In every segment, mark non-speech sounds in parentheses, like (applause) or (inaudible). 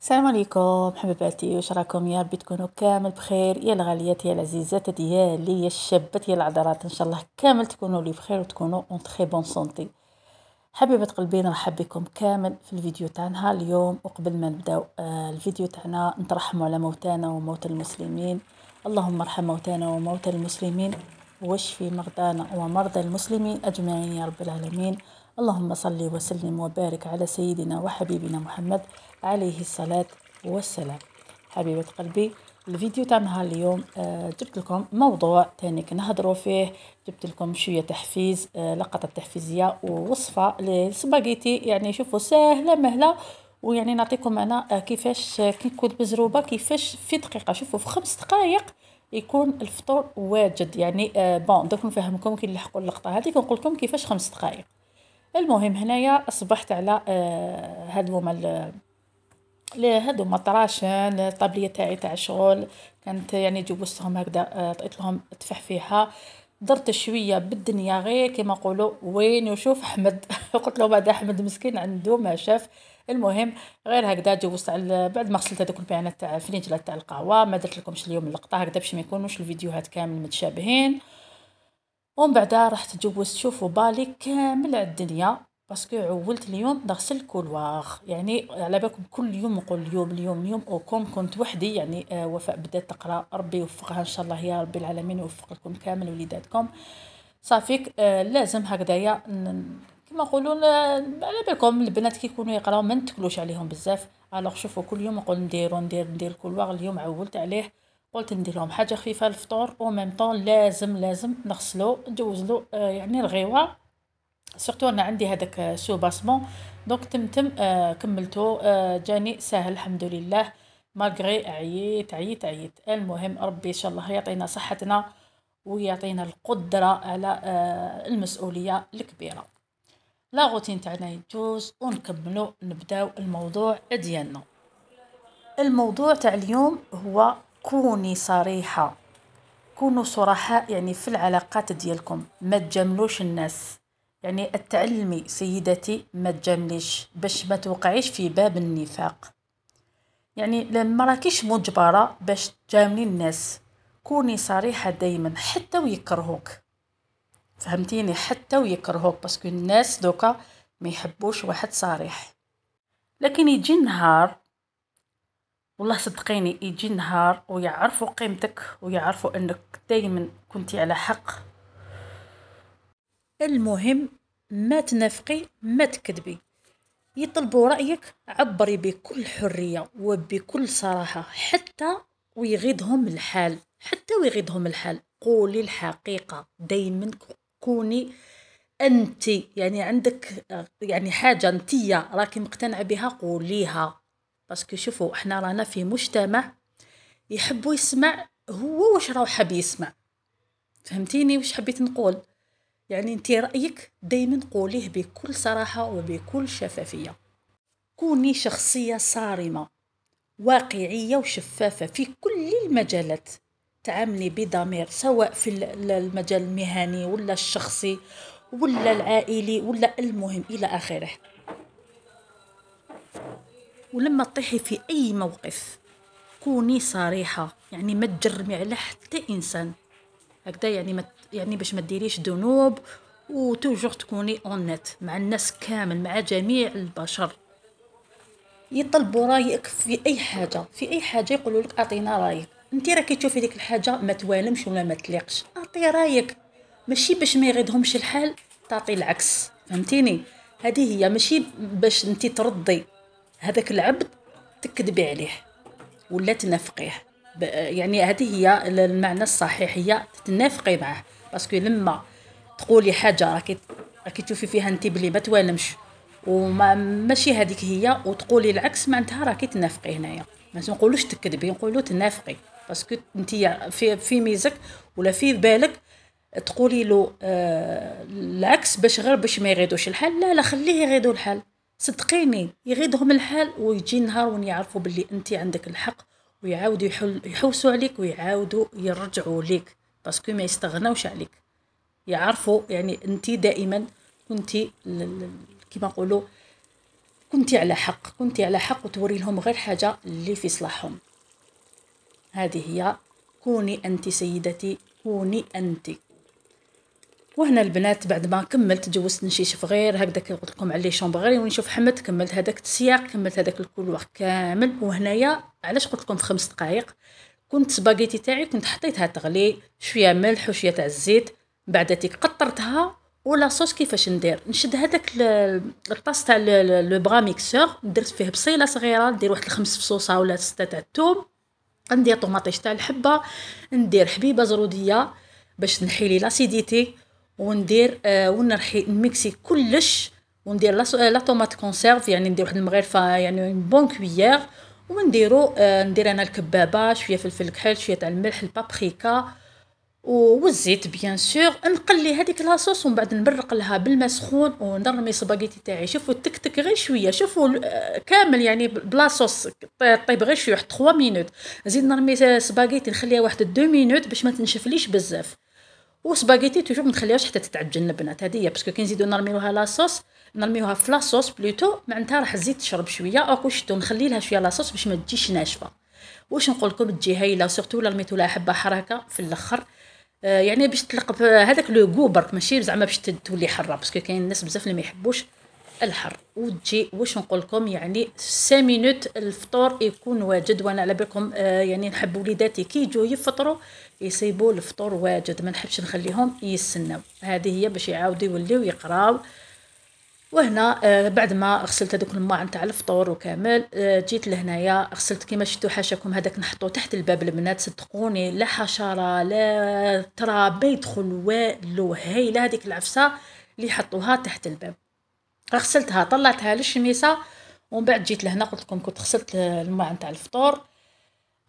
السلام عليكم حبيباتي واش راكم يا ربي تكونوا كامل بخير يا الغاليات يا العزيزات ديالي يا الشابات يا العذرات ان شاء الله كامل تكونوا لي بخير وتكونوا اون تري بون سونتي حبيبه قلبي نرحب بكم كامل في الفيديو تاعنا اليوم وقبل ما نبداو آه، الفيديو تاعنا نترحموا على موتانا وموتى المسلمين اللهم ارحم موتانا وموتى المسلمين واشفي مرضانا ومرضى المسلمين أجمعين يا رب العالمين اللهم صل وسلم وبارك على سيدنا وحبيبنا محمد عليه الصلاة والسلام حبيبة قلبي الفيديو تاع نهار اليوم آه، جبت لكم موضوع تاني كنهضروا فيه جبت لكم شويه تحفيز آه، لقطه تحفيزيه ووصفه للسباغيتي يعني شوفوا سهله مهله ويعني نعطيكم انا آه، كيفاش كي كنت مزروبه كيفاش في دقيقه شوفوا في خمس دقائق يكون الفطور واجد يعني آه، بون دوك نفهمكم كي نلحقوا اللقطه هذه كنقول لكم كيفاش خمس دقائق المهم هنايا اصبحت على هاد آه، هما هادو هما الطابليه تاعي تاع الشغل كانت يعني جوزتهم هكذا آه، طيت لهم تفح فيها درت شويه بالدنيا غير كما نقولوا وين وشوف احمد (laughs) قلت له بعد احمد مسكين عنده ما شاف المهم غير هكذا تجوزت على بعد ما غسلت هذوك البيانات تاع الفرينجلات تاع القهوه ما درت لكمش اليوم اللقطه هكذا باش ما يكونوش الفيديوهات كامل متشابهين ومن بعد رحت تجوزت شوفوا بالي كامل على الدنيا باسكو عولت اليوم نغسل الكولواغ يعني على بالكم كل يوم نقول اليوم اليوم اليوم كون كنت وحدي يعني آه وفاء بدات تقرا ربي يوفقها ان شاء الله يا ربي العالمين يوفق لكم كامل وليداتكم صافيك آه لازم هكذايا كما نقولون على بالكم البنات كيكونوا يقراو ما نتكلوش عليهم بزاف الوغ شوفوا كل يوم نقول نديرو ندير ندير كلواغ اليوم عولت عليه قلت ندير لهم حاجه خفيفه الفطور او ميم طون لازم لازم نغسلو نجوزلو آه يعني الغيوه سورتو انا عندي هذاك سو باسمون دونك تمتم آه كملتو آه جاني ساهل الحمد لله مالغري عييت عييت عييت المهم ربي ان شاء الله يعطينا صحتنا ويعطينا القدره على آه، المسؤوليه الكبيره لا غوتين تاعنا يجوز ونكملو نبداو الموضوع ديالنا الموضوع تاع اليوم هو كوني صريحه كونوا صرحاء يعني في العلاقات ديالكم ما تجملوش الناس يعني التعلمي سيدتي ما تجمليش باش ما توقعيش في باب النفاق يعني لما راكيش مجبره باش تجاملي الناس كوني صريحه دائما حتى ويكرهوك فهمتيني حتى ويكرهوك باسكو الناس دوكا ما يحبوش واحد صريح لكن يجي نهار والله صدقيني يجي نهار ويعرفوا قيمتك ويعرفوا انك دائما كنتي على حق المهم ما تنافقي ما تكذبي يطلبوا رايك عبري بكل حريه وبكل صراحه حتى ويغيضهم الحال حتى ويغيضهم الحال قولي الحقيقه دائما تكوني انت يعني عندك يعني حاجه انتية راكي مقتنعه بها قوليها باسكو شوفوا احنا رانا في مجتمع يحبوا يسمع هو واش راهو حاب يسمع فهمتيني واش حبيت نقول يعني انت رايك دائما قوليه بكل صراحه وبكل شفافيه كوني شخصيه صارمه واقعيه وشفافه في كل المجالات تعاملي بضمير سواء في المجال المهني ولا الشخصي ولا العائلي ولا المهم الى اخره ولما تطيحي في اي موقف كوني صريحه يعني ما تجرمي على حتى انسان هكذا يعني ما يعني باش ما ديريش ذنوب وتوجور تكوني اونيت مع الناس كامل مع جميع البشر يطلبوا رايك في اي حاجه في اي حاجه يقولوا لك اعطينا رايك انت راكي تشوفي ديك الحاجه ما توالمش ولا ما تليقش اعطي رايك ماشي باش ما يغيضهمش الحال تعطي العكس فهمتيني هذه هي ماشي باش انت ترضي هذاك العبد تكذبي عليه ولا تنافقيه يعني هذه هي المعنى الصحيح هي تتنافقي معاه باسكو لما تقولي حاجه راكي راكي تشوفي فيها انت بلي ما توالمش وما ماشي هذيك هي وتقولي العكس معناتها راكي تنافقي هنايا ما نقولوش تكذبي نقولو تنافقي باسكو انت في في ميزك ولا في بالك تقولي له آه العكس باش غير باش ما يغيدوش الحال لا لا خليه يغيدو الحال صدقيني يغيدهم الحال ويجي نهار وين يعرفوا باللي انت عندك الحق ويعاودوا يحوسوا عليك ويعاودوا يرجعوا ليك باسكو ما يستغناوش عليك يعرفوا يعني انت دائما كنتي كما نقولوا كنتي على حق كنتي على حق وتوري لهم غير حاجه اللي في صلاحهم هذه هي كوني أنت سيدتي كوني أنت وهنا البنات بعد ما كملت جوزت نشيشف غير هكذا قلت لكم على لي شومبغري ونشوف حمد كملت هذاك السياق كملت هذاك الكل كامل وهنايا علاش قلت لكم في خمس دقائق كنت سباغيتي تاعي كنت حطيتها تغلي شويه ملح وشويه تاع الزيت بعدتي قطرتها ولا صوص كيفاش ندير نشد هذاك الطاس تاع لو بغا ميكسور درت فيه بصيله صغيره ندير واحد الخمس فصوصه ولا سته تاع الثوم ندير طوماطيش تاع الحبه ندير حبيبه زروديه باش نحيلي لاسيديتي وندير آه ونرحي نميكسي كلش وندير لا آه، طوماط كونسيرف يعني ندير واحد المغرفه يعني بون كويير ونديرو آه ندير انا الكبابه شويه فلفل كحل شويه تاع الملح البابريكا والزيت بيان سور نقلي هذيك لاصوص ومن بعد نبرق لها بالماء سخون ونرمي سباغيتي تاعي شوفوا تكتك غير شويه شوفوا آه، كامل يعني بلاصوص طيب-, طيب غير شويه واحد 3 مينوت نزيد نرمي سباغيتي نخليها واحد 2 مينوت باش ما تنشفليش بزاف وسباغيتي توجور ما نخليهاش حتى تتعجن البنات هذه هي باسكو كي نزيدو نرميوها لاصوص نرميوها في لاصوص بلوتو معناتها راح الزيت تشرب شويه اكو شتو نخلي لها شويه لاصوص باش ما تجيش ناشفه واش نقول لكم تجي هايله سورتو الا لها حبه حركه في الاخر آه، يعني باش تلقى آه، هذاك لو غو برك ماشي زعما باش تولي حره باسكو كاين الناس بزاف اللي ما يحبوش الحر وتجي واش نقول لكم يعني 5 مينوت الفطور يكون واجد وانا على بالكم آه، يعني نحب وليداتي كي يجوا يفطروا يصيبوا الفطور واجد ما نحبش نخليهم يستناو هذه هي باش يعاودوا يوليو يقراو وهنا آه، بعد ما غسلت هذوك الماء نتاع الفطور وكامل آه، جيت لهنايا غسلت كيما شفتوا حاشاكم هذاك نحطو تحت الباب البنات صدقوني لا حشره لا تراب ما يدخل والو هايله هذيك العفسه اللي حطوها تحت الباب غسلتها طلعتها للشميسه ومن بعد جيت لهنا قلت لكم كنت غسلت الماء نتاع الفطور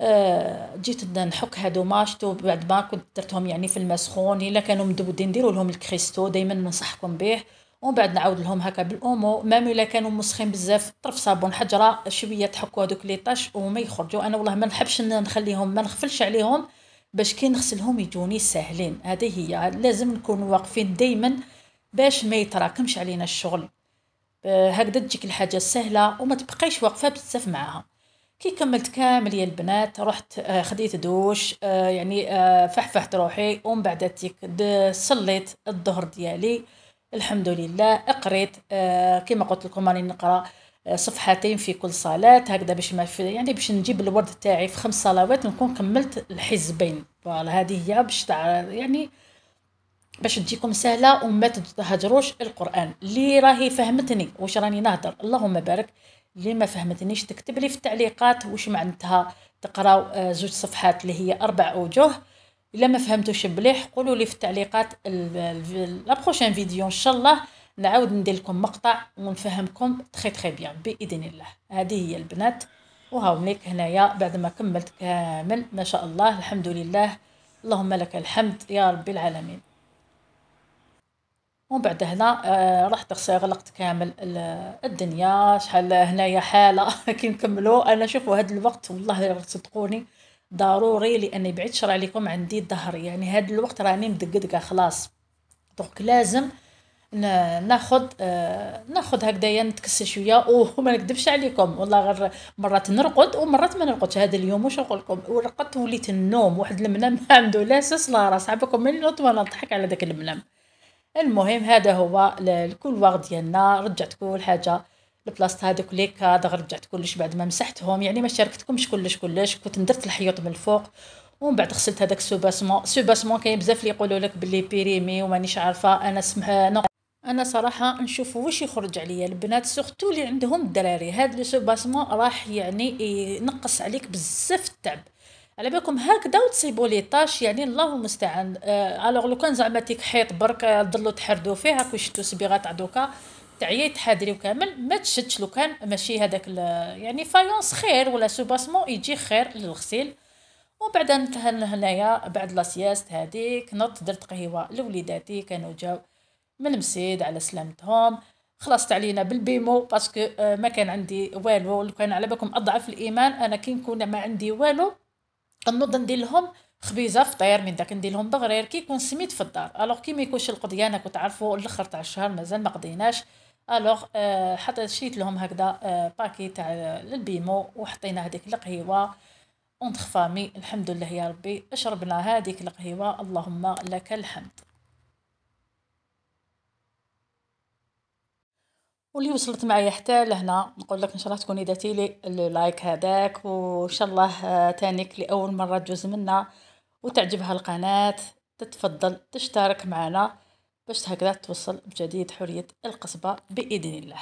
آه جيت نحك هادو ما شتو بعد ما كنت درتهم يعني في الماء سخون الا كانوا مدودين ديروا لهم الكريستو دائما ننصحكم به ومن بعد نعاود لهم هكا بالاومو مام الا كانوا مسخين بزاف طرف صابون حجره شويه تحكوا هذوك لي طاش وما يخرجوا انا والله ما نحبش نخليهم ما نغفلش عليهم باش كي نغسلهم يجوني ساهلين هذه هي لازم نكون واقفين دائما باش ما يتراكمش علينا الشغل آه، هكذا تجيك الحاجه سهله وما تبقايش واقفه بزاف معاها كي كملت كامل يا البنات رحت آه، خديت دوش آه، يعني فحفحت روحي ومن بعد تيك صليت الظهر ديالي الحمد لله قريت آه، كما قلت لكم راني نقرا آه، صفحتين في كل صلاة هكذا باش ما في يعني باش نجيب الورد تاعي في خمس صلوات نكون كملت الحزبين فوالا هذه هي باش يعني باش تجيكم سهلة وما تهجروش القرآن اللي راهي فهمتني واش راني نهضر اللهم بارك اللي ما فهمتنيش تكتب لي في التعليقات واش معناتها تقراو آه، زوج صفحات اللي هي أربع أوجه الا ما فهمتوش مليح قولوا لي في التعليقات لا بروشين فيديو ان شاء الله نعاود ندير لكم مقطع ونفهمكم تخي تخي بيان باذن الله هذه هي البنات وهاونيك هنايا بعد ما كملت كامل ما شاء الله الحمد لله اللهم لك الحمد يا رب العالمين ومن بعد هنا آه، راح رحت غلقت كامل الدنيا شحال هنايا حاله (laughs) كي نكملوا انا شوفوا هذا الوقت والله صدقوني ضروري لاني بعيد شرع عليكم عندي الظهر يعني هاد الوقت راني مدقدقه خلاص دونك لازم ناخد ناخذ آه، ناخد هكذايا نتكسل شويه (laughs) وما نكذبش عليكم والله غير مرات نرقد ومرات ما نرقدش هذا اليوم واش نقول لكم ورقدت وليت النوم واحد المنام (laughs) الحمد لله لا ساس لا راس عبكم من نوض وانا نضحك على داك المنام المهم هذا هو الكولوار ديالنا رجعت كل حاجه البلاست هذوك ليك هذا رجعت كلش بعد ما مسحتهم يعني ما شاركتكمش كلش كلش كنت ندرت الحيوط من الفوق ومن بعد غسلت هذاك سوباسمون سوباسمون كاين بزاف اللي يقولوا لك باللي بيريمي ومانيش عارفه انا اسمها نق... انا صراحه نشوف واش يخرج عليا البنات سورتو اللي عندهم الدراري هاد لو سوباسمون راح يعني ينقص عليك بزاف التعب على بالكم هكذا وتصيبوا لي طاش يعني الله المستعان الوغ آه، لو كان زعما تيك حيط برك ضلوا تحردوا فيه هاك شتو صبيغات عدوكا تعييت حادري وكامل ما تشدش لو كان ماشي هذاك يعني فايونس خير ولا سوباسمون يجي خير للغسيل وبعد بعد هنايا بعد لا سياست هذيك نط درت قهيوه لوليداتي كانوا جاو من المسيد على سلامتهم خلصت علينا بالبيمو باسكو آه، ما كان عندي والو كان على بالكم اضعف الايمان انا كي نكون ما عندي والو نوض ندير لهم خبيزه فطير من داك ندير لهم بغرير كي يكون سميت في الدار الوغ كي ما يكونش القضيه انا كنت عارفه الاخر تاع الشهر مازال ما قضيناش الوغ euh, حطيت شريت لهم هكذا باكي آه، تاع البيمو وحطينا هذيك القهيوه اونتخ فامي الحمد لله يا ربي شربنا هذيك القهيوه اللهم لك الحمد واللي وصلت معايا حتى لهنا نقول لك ان شاء الله تكوني داتي لي اللايك هذاك وان شاء الله آه، تانيك لاول مره تجوز منا وتعجبها القناه تتفضل تشترك معنا باش هكذا توصل بجديد حرية القصبة بإذن الله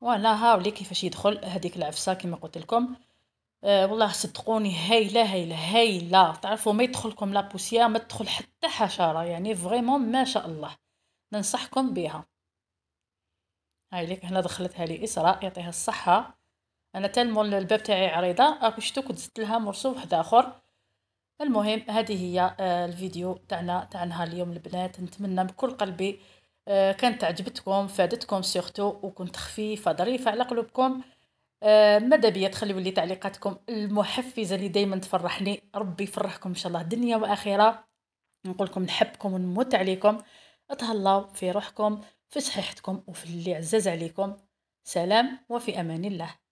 وانا هاولي كيفاش يدخل هذيك العفسه كما قلت لكم أه والله صدقوني هايله هايله هايله تعرفوا ما يدخلكم لا ما تدخل حتى حشره يعني فريمون ما شاء الله ننصحكم بها هاي ليك هنا دخلتها لي اسراء يعطيها الصحه انا تلمون الباب تاعي عريضه راكو كنت زدت لها مرسوم واحد اخر المهم هذه هي آه، الفيديو تاعنا تاع نهار اليوم البنات نتمنى بكل قلبي آه، كانت عجبتكم فادتكم سورتو وكنت خفيفه ظريفه على قلوبكم آه، ماذا بيا تخليوا لي تعليقاتكم المحفزه اللي دائما تفرحني ربي يفرحكم ان شاء الله دنيا واخره نقول لكم نحبكم ونموت عليكم تهلاو في روحكم في صحيحتكم وفي اللي عزاز عليكم سلام وفي امان الله